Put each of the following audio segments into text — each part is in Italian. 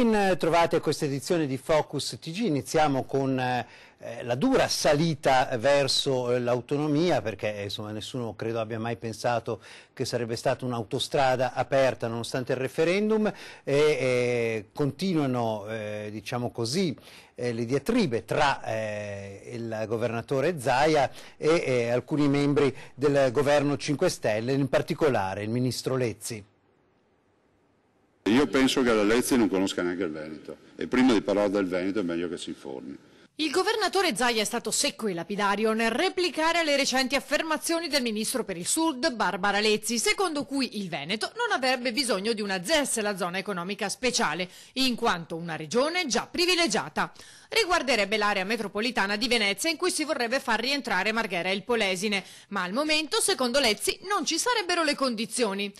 Ben trovate a questa edizione di Focus TG, iniziamo con eh, la dura salita verso eh, l'autonomia perché eh, insomma, nessuno credo abbia mai pensato che sarebbe stata un'autostrada aperta nonostante il referendum e continuano diciamo così, le diatribe tra il governatore Zaia e alcuni membri del governo 5 Stelle, in particolare il ministro Lezzi. Io penso che la Lezzi non conosca neanche il Veneto e prima di parlare del Veneto è meglio che si informi. Il governatore Zaia è stato secco e lapidario nel replicare le recenti affermazioni del ministro per il Sud, Barbara Lezzi, secondo cui il Veneto non avrebbe bisogno di una ZES, la zona economica speciale, in quanto una regione già privilegiata. Riguarderebbe l'area metropolitana di Venezia in cui si vorrebbe far rientrare Marghera e il Polesine, ma al momento, secondo Lezzi, non ci sarebbero le condizioni.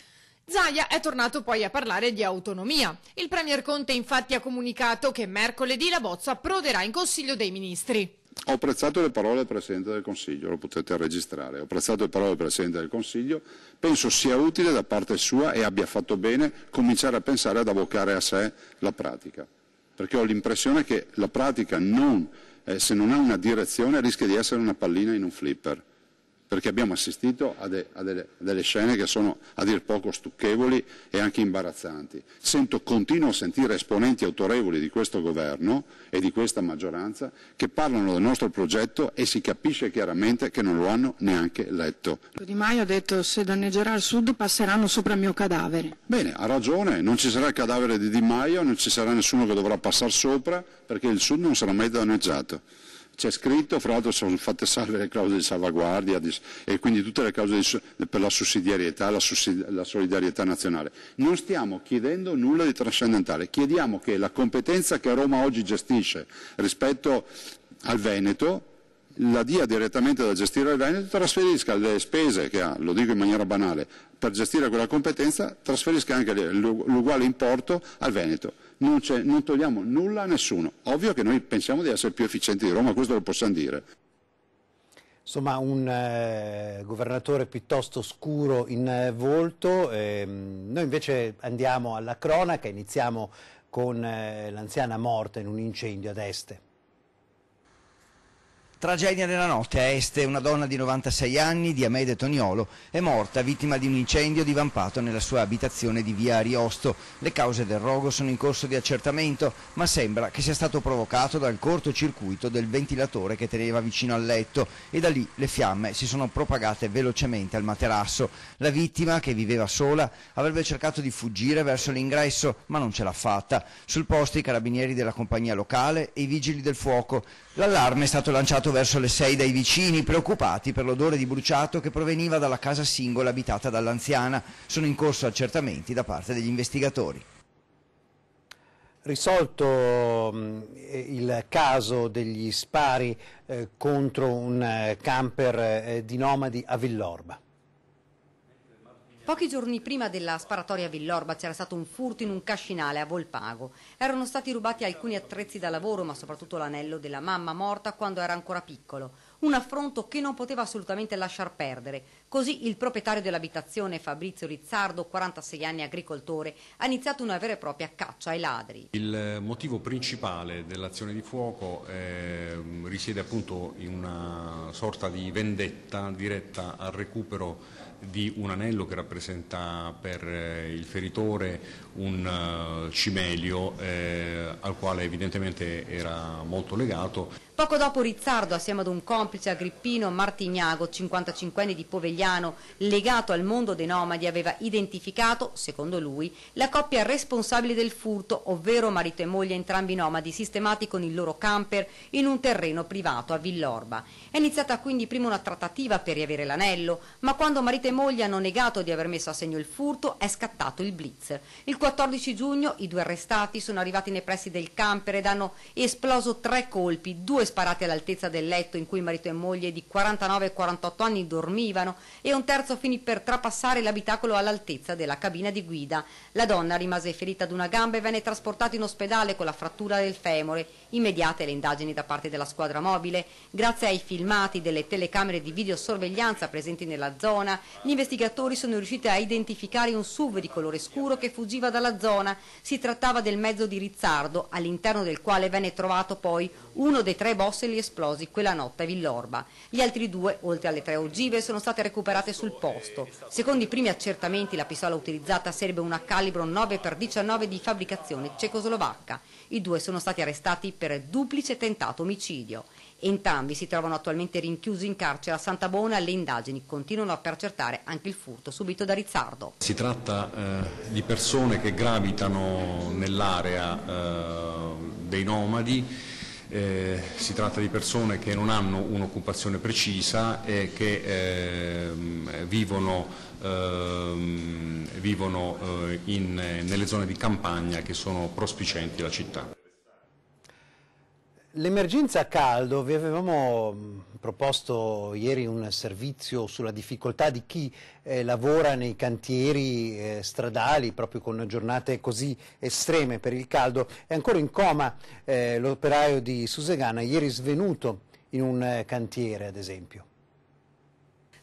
Zaia è tornato poi a parlare di autonomia. Il Premier Conte infatti ha comunicato che mercoledì la bozza approderà in Consiglio dei Ministri. Ho apprezzato le parole del Presidente del Consiglio, lo potete registrare, ho apprezzato le parole del Presidente del Consiglio, penso sia utile da parte sua e abbia fatto bene cominciare a pensare ad avvocare a sé la pratica, perché ho l'impressione che la pratica non, eh, se non ha una direzione rischia di essere una pallina in un flipper perché abbiamo assistito a, de, a, delle, a, delle, scene che sono a dir poco stucchevoli e anche imbarazzanti. Sento, continuo a sentire esponenti autorevoli di questo governo e di questa maggioranza che parlano del nostro progetto e si capisce chiaramente che non lo hanno neanche letto. Di Maio ha detto se danneggerà il Sud passeranno sopra il mio cadavere. Bene, ha ragione, non ci sarà il cadavere di Di Maio, non ci sarà nessuno che dovrà passare sopra perché il Sud non sarà mai danneggiato c'è scritto, fra l'altro sono fatte salve le clausole di salvaguardia di, e quindi tutte le clausole di, per la sussidiarietà, la, sussidi, la, solidarietà nazionale. Non stiamo chiedendo nulla di trascendentale, chiediamo che la competenza che Roma oggi gestisce rispetto al Veneto la dia direttamente da gestire al Veneto, e trasferisca le spese che ha, lo dico in maniera banale, per gestire quella competenza, trasferisca anche l'uguale importo al Veneto non, non togliamo nulla a nessuno. Ovvio che noi pensiamo di essere più efficienti di Roma, questo lo possiamo dire. Insomma, un eh, governatore piuttosto scuro in eh, volto. Ehm, noi invece andiamo alla cronaca, iniziamo con eh, l'anziana morta in un incendio ad Este. Tragedia nella notte a Este, una donna di 96 anni, di Amede Toniolo, è morta vittima di un incendio divampato nella sua abitazione di via Ariosto. Le cause del rogo sono in corso di accertamento, ma sembra che sia stato provocato dal cortocircuito del ventilatore che teneva vicino al letto e da lì le fiamme si sono propagate velocemente al materasso. La vittima, che viveva sola, avrebbe cercato di fuggire verso l'ingresso, ma non ce l'ha fatta. Sul posto i carabinieri della compagnia locale e i vigili del fuoco. L'allarme è stato lanciato richiamato verso le sei dai vicini, preoccupati per l'odore di bruciato che proveniva dalla casa singola abitata dall'anziana. Sono in corso accertamenti da parte degli investigatori. Risolto mm, il caso degli spari eh, contro un eh, camper eh, di nomadi a Villorba. Pochi giorni prima della sparatoria a Villorba c'era stato un furto in un cascinale a Volpago. Erano stati rubati alcuni attrezzi da lavoro, ma soprattutto l'anello della mamma morta quando era ancora piccolo. Un affronto che non poteva assolutamente lasciar perdere. Così il proprietario dell'abitazione, Fabrizio Rizzardo, 46 anni agricoltore, ha iniziato una vera e propria caccia ai ladri. Il motivo principale dell'azione di fuoco eh, risiede appunto in una sorta di vendetta diretta al recupero di un anello che rappresenta per eh, il feritore un eh, cimelio eh, al quale evidentemente era molto legato. Poco dopo Rizzardo, assieme ad un complice Agrippino Martignago, 55 anni di Povegliano, legato al mondo dei nomadi, aveva identificato, secondo lui, la coppia responsabile del furto, ovvero marito e moglie entrambi nomadi, sistemati con il loro camper in un terreno privato a Villorba. È iniziata quindi prima una trattativa per riavere l'anello, ma quando marito e e moglie hanno negato di aver messo a segno il furto, è scattato il blitz. Il 14 giugno i due arrestati sono arrivati nei pressi del camper ed hanno esploso tre colpi, due sparati all'altezza del letto in cui marito e moglie di 49 e 48 anni dormivano e un terzo finì per trapassare l'abitacolo all'altezza della cabina di guida. La donna rimase ferita ad una gamba e venne trasportata in ospedale con la frattura del femore. Immediate le indagini da parte della squadra mobile. Grazie ai filmati delle telecamere di videosorveglianza presenti nella zona gli investigatori sono riusciti a identificare un SUV di colore scuro che fuggiva dalla zona. Si trattava del mezzo di Rizzardo, all'interno del quale venne trovato poi uno dei tre bosseli esplosi quella notte a Villorba. Gli altri due, oltre alle tre ogive, sono state recuperate sul posto. Secondo i primi accertamenti la pistola utilizzata sarebbe una calibro 9x19 di fabbricazione cecoslovacca. I due sono stati arrestati per duplice tentato omicidio. Entrambi si trovano attualmente rinchiusi in carcere a Santa Bona e le indagini continuano a percertare anche il furto subito da Rizzardo. Si tratta eh, di persone che gravitano nell'area eh, dei nomadi eh, si tratta di persone che non hanno un'occupazione precisa e che eh, vivono, eh, vivono in, nelle zone di campagna che sono prospicenti la città. L'emergenza caldo, vi avevamo mm, proposto ieri un servizio sulla difficoltà di chi eh, lavora nei cantieri eh, stradali, proprio con giornate così estreme per il caldo. È ancora in coma eh, l'operaio di Susegana, ieri svenuto in un eh, cantiere ad esempio.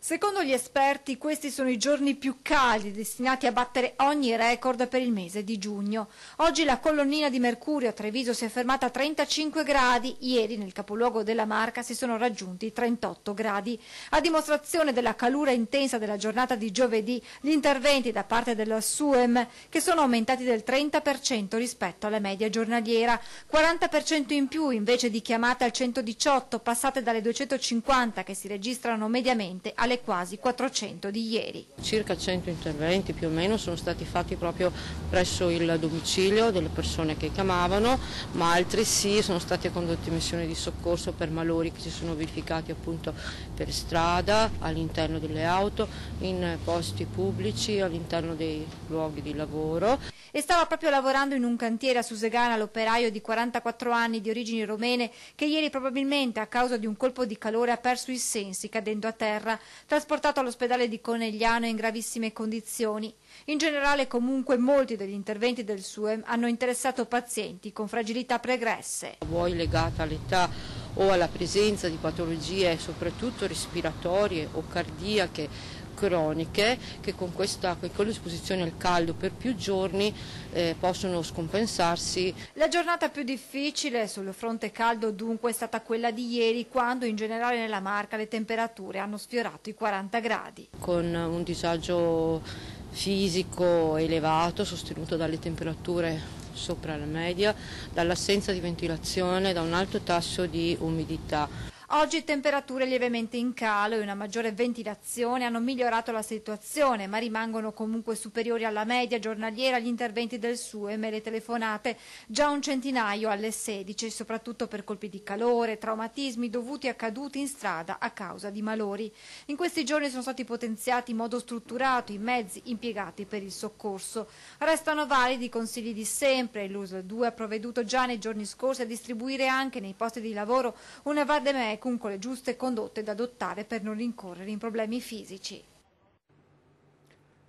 Secondo gli esperti questi sono i giorni più caldi destinati a battere ogni record per il mese di giugno. Oggi la colonnina di mercurio a Treviso si è fermata a 35 gradi, ieri nel capoluogo della Marca si sono raggiunti 38 gradi. A dimostrazione della calura intensa della giornata di giovedì, gli interventi da parte della SUEM che sono aumentati del 30% rispetto alla media giornaliera, 40% in più invece di chiamate al 118 passate dalle 250 che si registrano mediamente alle alle quasi 400 di ieri. Circa 100 interventi più o meno sono stati fatti proprio presso il domicilio delle persone che chiamavano, ma altresì sono state condotte missioni di soccorso per malori che si sono verificati appunto per strada, all'interno delle auto, in posti pubblici, all'interno dei luoghi di lavoro e stava proprio lavorando in un cantiere a Susegana l'operaio di 44 anni di origini romene che ieri probabilmente a causa di un colpo di calore ha perso i sensi cadendo a terra, trasportato all'ospedale di Conegliano in gravissime condizioni. In generale comunque molti degli interventi del SUEM hanno interessato pazienti con fragilità pregresse. Vuoi legata all'età o alla presenza di patologie soprattutto respiratorie o cardiache croniche che con questa con l'esposizione al caldo per più giorni eh, possono scompensarsi. La giornata più difficile sul fronte caldo dunque è stata quella di ieri quando in generale nella Marca le temperature hanno sfiorato i 40 gradi. Con un disagio fisico elevato sostenuto dalle temperature sopra la media, dall'assenza di ventilazione, da un alto tasso di umidità. Oggi temperature lievemente in calo e una maggiore ventilazione hanno migliorato la situazione, ma rimangono comunque superiori alla media giornaliera gli interventi del suo e le telefonate, già un centinaio alle 16, soprattutto per colpi di calore, traumatismi dovuti a caduti in strada a causa di malori. In questi giorni sono stati potenziati in modo strutturato i mezzi impiegati per il soccorso. Restano validi i consigli di sempre, l'USL 2 ha provveduto già nei giorni scorsi a distribuire anche nei posti di lavoro una vademecca comunque le giuste condotte da adottare per non incorrere in problemi fisici.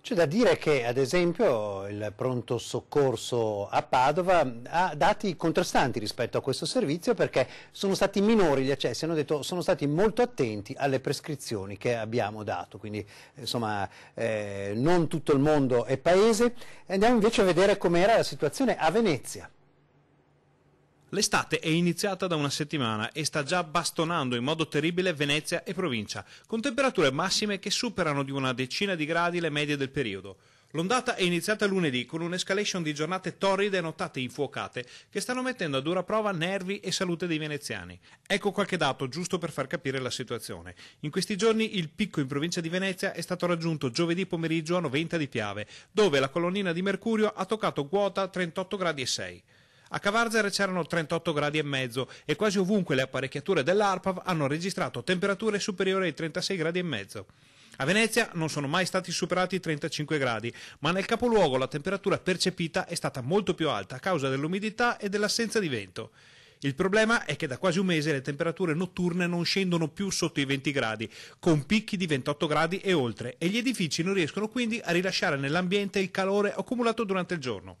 C'è da dire che, ad esempio, il pronto soccorso a Padova ha dati contrastanti rispetto a questo servizio perché sono stati minori gli accessi, hanno detto sono stati molto attenti alle prescrizioni che abbiamo dato, quindi insomma eh, non tutto il mondo è paese. Andiamo invece a vedere com'era la situazione a Venezia. L'estate è iniziata da una settimana e sta già bastonando in modo terribile Venezia e provincia, con temperature massime che superano di una decina di gradi le medie del periodo. L'ondata è iniziata lunedì con un'escalation di giornate torride e nottate infuocate che stanno mettendo a dura prova nervi e salute dei veneziani. Ecco qualche dato giusto per far capire la situazione. In questi giorni il picco in provincia di Venezia è stato raggiunto giovedì pomeriggio a 90 di Piave, dove la colonnina di mercurio ha toccato quota 38 gradi e 6. A Cavarzere c'erano 38 gradi e mezzo e quasi ovunque le apparecchiature dell'ARPAV hanno registrato temperature superiori ai 36 gradi e mezzo. A Venezia non sono mai stati superati i 35 gradi, ma nel capoluogo la temperatura percepita è stata molto più alta a causa dell'umidità e dell'assenza di vento. Il problema è che da quasi un mese le temperature notturne non scendono più sotto i 20 gradi, con picchi di 28 gradi e oltre, e gli edifici non riescono quindi a rilasciare nell'ambiente il calore accumulato durante il giorno.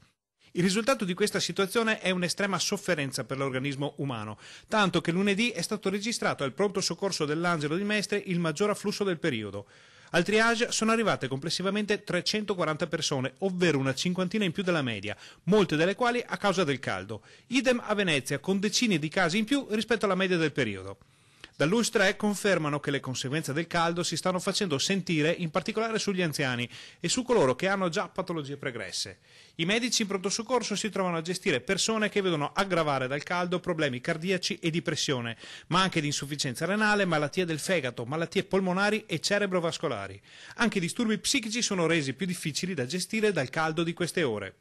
Il risultato di questa situazione è un'estrema sofferenza per l'organismo umano, tanto che lunedì è stato registrato al pronto soccorso dell'Angelo di Mestre il maggior afflusso del periodo. Al triage sono arrivate complessivamente 340 persone, ovvero una cinquantina in più della media, molte delle quali a causa del caldo. Idem a Venezia, con decine di casi in più rispetto alla media del periodo. Dall'US 3 confermano che le conseguenze del caldo si stanno facendo sentire in particolare sugli anziani e su coloro che hanno già patologie pregresse. I medici in pronto soccorso si trovano a gestire persone che vedono aggravare dal caldo problemi cardiaci e di pressione, ma anche di insufficienza renale, malattie del fegato, malattie polmonari e cerebrovascolari. Anche i disturbi psichici sono resi più difficili da gestire dal caldo di queste ore.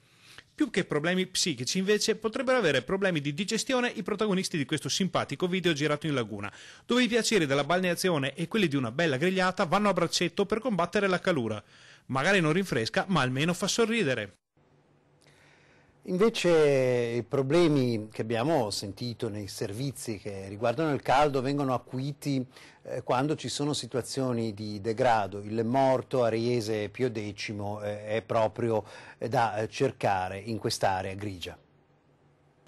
Più che problemi psichici, invece, potrebbero avere problemi di digestione i protagonisti di questo simpatico video girato in laguna, dove i piaceri della balneazione e quelli di una bella grigliata vanno a braccetto per combattere la calura. Magari non rinfresca, ma almeno fa sorridere. Invece i problemi che abbiamo sentito nei servizi che riguardano il caldo vengono acuiti eh, quando ci sono situazioni di degrado. Il morto a Riese Pio X eh, è proprio eh, da eh, cercare in quest'area grigia.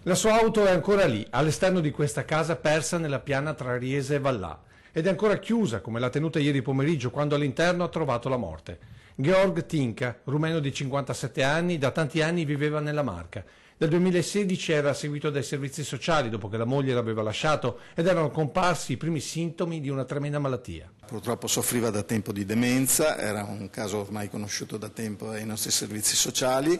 La sua auto è ancora lì, all'esterno di questa casa persa nella piana tra Riese e Vallà ed è ancora chiusa come l'ha tenuta ieri pomeriggio quando all'interno ha trovato la morte. Georg Tinka, rumeno di 57 anni, da tanti anni viveva nella Marca. Dal 2016 era seguito dai servizi sociali dopo che la moglie l'aveva lasciato ed erano comparsi i primi sintomi di una tremenda malattia. Purtroppo soffriva da tempo di demenza, era un caso ormai conosciuto da tempo ai nostri servizi sociali,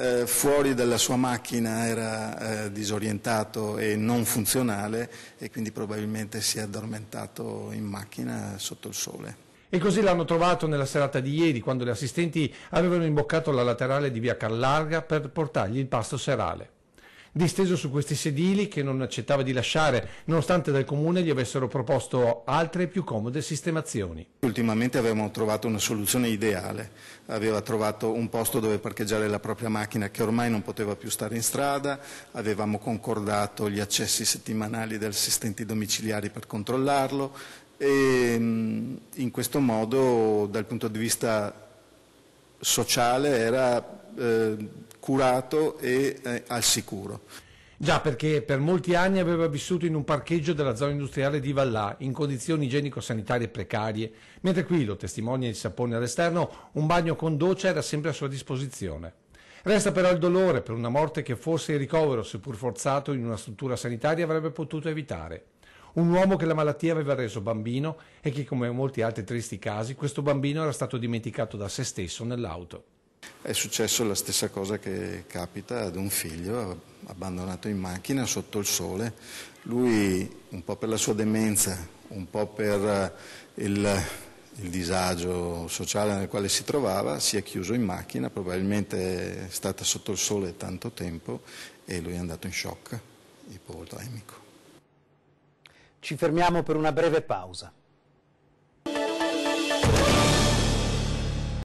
eh, fuori dalla sua macchina era eh, disorientato e non funzionale e quindi probabilmente si è addormentato in macchina sotto il sole. E così l'hanno trovato nella serata di ieri, quando gli assistenti avevano imboccato la laterale di via Carlarga per portargli il pasto serale disteso su questi sedili che non accettava di lasciare, nonostante dal comune gli avessero proposto altre più comode sistemazioni. Ultimamente avevamo trovato una soluzione ideale, aveva trovato un posto dove parcheggiare la propria macchina che ormai non poteva più stare in strada, avevamo concordato gli accessi settimanali degli assistenti domiciliari per controllarlo e mm, in questo modo dal punto di vista sociale era... Eh, curato e eh, al sicuro. Già, perché per molti anni aveva vissuto in un parcheggio della zona industriale di Vallà, in condizioni igienico-sanitarie precarie, mentre qui, lo testimonia il sapone all'esterno, un bagno con doccia era sempre a sua disposizione. Resta però il dolore per una morte che forse il ricovero, seppur forzato, in una struttura sanitaria avrebbe potuto evitare. Un uomo che la malattia aveva reso bambino e che, come molti altri tristi casi, questo bambino era stato dimenticato da se stesso nell'auto. È successo la stessa cosa che capita ad un figlio abbandonato in macchina sotto il sole. Lui, un po' per la sua demenza, un po' per eh, il, il disagio sociale nel quale si trovava, si è chiuso in macchina, probabilmente è stata sotto il sole tanto tempo e lui è andato in shock ipotemico. Ci fermiamo per una breve pausa.